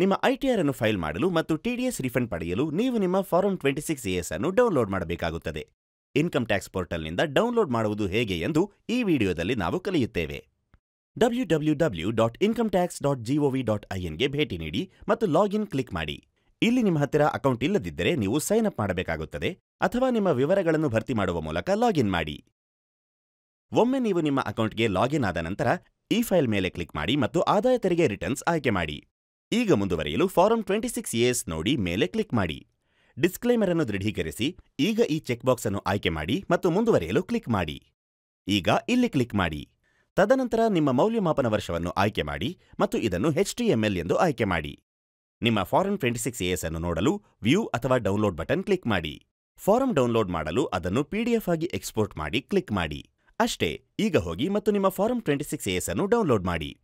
ನಿಮ್ಮ ಐಟಿಆರ್ ಅನ್ನು ಫೈಲ್ ಮಾಡಲು ಮತ್ತು ಟಿಡಿಎಸ್ ರಿಫಂಡ್ ಪಡೆಯಲು ನೀವು ನಿಮ್ಮ ಫಾರಂ ಟ್ವೆಂಟಿ ಸಿಕ್ಸ್ ಎಸ್ ಅನ್ನು ಡೌನ್ಲೋಡ್ ಮಾಡಬೇಕಾಗುತ್ತದೆ ಇನ್ಕಮ್ ಟ್ಯಾಕ್ಸ್ ಪೋರ್ಟಲ್ನಿಂದ ಡೌನ್ಲೋಡ್ ಮಾಡುವುದು ಹೇಗೆ ಎಂದು ಈ ವಿಡಿಯೋದಲ್ಲಿ ನಾವು ಕಲಿಯುತ್ತೇವೆ W W W dot income tax dot GOV dot ಐಎನ್ಗೆ ಭೇಟಿ ನೀಡಿ ಮತ್ತು ಲಾಗಿನ್ ಕ್ಲಿಕ್ ಮಾಡಿ ಇಲ್ಲಿ ನಿಮ್ಮ ಹತ್ತಿರ ಅಕೌಂಟ್ ಇಲ್ಲದಿದ್ದರೆ ನೀವು ಸೈನ್ ಅಪ್ ಮಾಡಬೇಕಾಗುತ್ತದೆ ಅಥವಾ ನಿಮ್ಮ ವಿವರಗಳನ್ನು ಭರ್ತಿ ಮಾಡುವ ಮೂಲಕ ಲಾಗಿನ್ ಮಾಡಿ ಒಮ್ಮೆ ನೀವು ನಿಮ್ಮ ಅಕೌಂಟ್ಗೆ ಲಾಗಿನ್ ಆದ ನಂತರ ಈ ಫೈಲ್ ಮೇಲೆ ಕ್ಲಿಕ್ ಮಾಡಿ ಮತ್ತು ಆದಾಯ ತೆರಿಗೆ ರಿಟರ್ನ್ಸ್ ಆಯ್ಕೆ ಮಾಡಿ ಈಗ ಮುಂದುವರೆಯಲು ಫಾರಂ ಟ್ವೆಂಟಿ ಸಿಕ್ಸ್ ಎಸ್ ನೋಡಿ ಮೇಲೆ ಕ್ಲಿಕ್ ಮಾಡಿ ಡಿಸ್ಕ್ಲೇಮರ್ ಅನ್ನು ದೃಢೀಕರಿಸಿ ಈಗ ಈ ಚೆಕ್ಬಾಕ್ಸ್ ಅನ್ನು ಆಯ್ಕೆ ಮಾಡಿ ಮತ್ತು ಮುಂದುವರೆಯಲು ಕ್ಲಿಕ್ ಮಾಡಿ ಈಗ ಇಲ್ಲಿ ಕ್ಲಿಕ್ ಮಾಡಿ ತದನಂತರ ನಿಮ್ಮ ಮೌಲ್ಯಮಾಪನ ವರ್ಷವನ್ನು ಆಯ್ಕೆ ಮಾಡಿ ಮತ್ತು ಇದನ್ನು ಎಚ್ ಎಂದು ಆಯ್ಕೆ ಮಾಡಿ ನಿಮ್ಮ ಫಾರಂ ಟ್ವೆಂಟಿ ಸಿಕ್ಸ್ ಇಯರ್ಸ್ ಅನ್ನು ನೋಡಲು ವ್ಯೂ ಅಥವಾ ಡೌನ್ಲೋಡ್ ಬಟನ್ ಕ್ಲಿಕ್ ಮಾಡಿ ಫಾರಂ ಡೌನ್ಲೋಡ್ ಮಾಡಲು ಅದನ್ನು ಪಿಡಿಎಫ್ ಆಗಿ ಎಕ್ಸ್ಪೋರ್ಟ್ ಮಾಡಿ ಕ್ಲಿಕ್ ಮಾಡಿ ಅಷ್ಟೇ ಈಗ ಹೋಗಿ ಮತ್ತು ನಿಮ್ಮ ಫಾರಂ ಟ್ವೆಂಟಿ ಸಿಕ್ಸ್ ಎಸ್ ಅನ್ನು ಡೌನ್ಲೋಡ್ ಮಾಡಿ